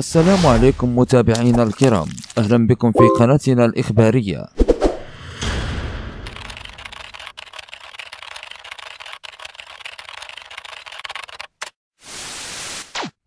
السلام عليكم متابعينا الكرام أهلا بكم في قناتنا الإخبارية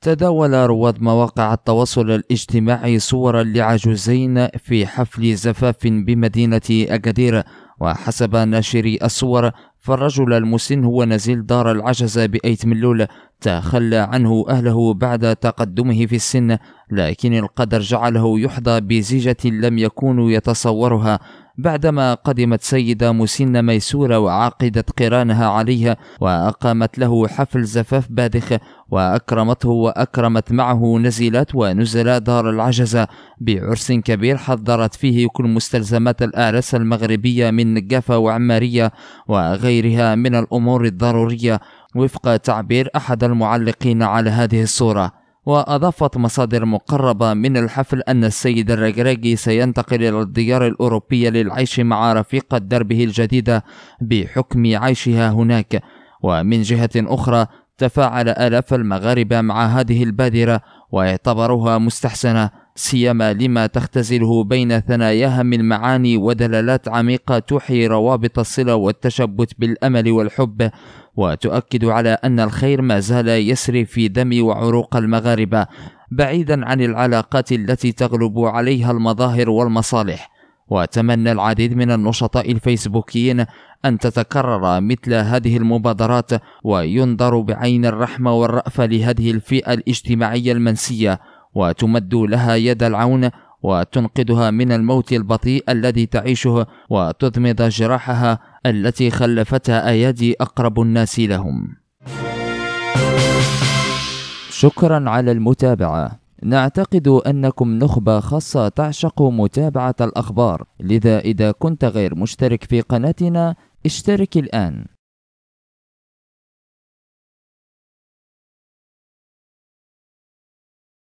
تداول رواد مواقع التواصل الاجتماعي صورا لعجوزين في حفل زفاف بمدينة أكادير وحسب ناشري الصور فالرجل المسن هو نزيل دار العجز بأيت ملول تخلى عنه أهله بعد تقدمه في السن لكن القدر جعله يحظى بزيجة لم يكونوا يتصورها بعدما قدمت سيدة مسنة ميسورة وعقدت قرانها عليها وأقامت له حفل زفاف باذخ وأكرمته وأكرمت معه نزلات ونزل دار العجزة بعرس كبير حضرت فيه كل مستلزمات الآلسة المغربية من نجافة وعمارية وغيرها من الأمور الضرورية وفق تعبير أحد المعلقين على هذه الصورة وأضافت مصادر مقربة من الحفل أن السيد الرجراجي سينتقل إلى الديار الأوروبية للعيش مع رفيقة دربه الجديدة بحكم عيشها هناك ومن جهة أخرى تفاعل آلاف المغاربة مع هذه البادرة ويعتبروها مستحسنة سيما لما تختزله بين ثناياها من معاني ودلالات عميقة توحي روابط الصلة والتشبت بالأمل والحب وتؤكد على أن الخير ما زال يسري في دم وعروق المغاربة بعيدا عن العلاقات التي تغلب عليها المظاهر والمصالح وتمنى العديد من النشطاء الفيسبوكيين أن تتكرر مثل هذه المبادرات وينظر بعين الرحمة والرأفة لهذه الفئة الاجتماعية المنسية وتمد لها يد العون وتنقذها من الموت البطيء الذي تعيشه وتضمد جراحها التي خلفتها ايادي اقرب الناس لهم شكرا على المتابعه نعتقد أنكم نخبة خاصة تعشق متابعة الأخبار لذا إذا كنت غير مشترك في قناتنا اشترك الآن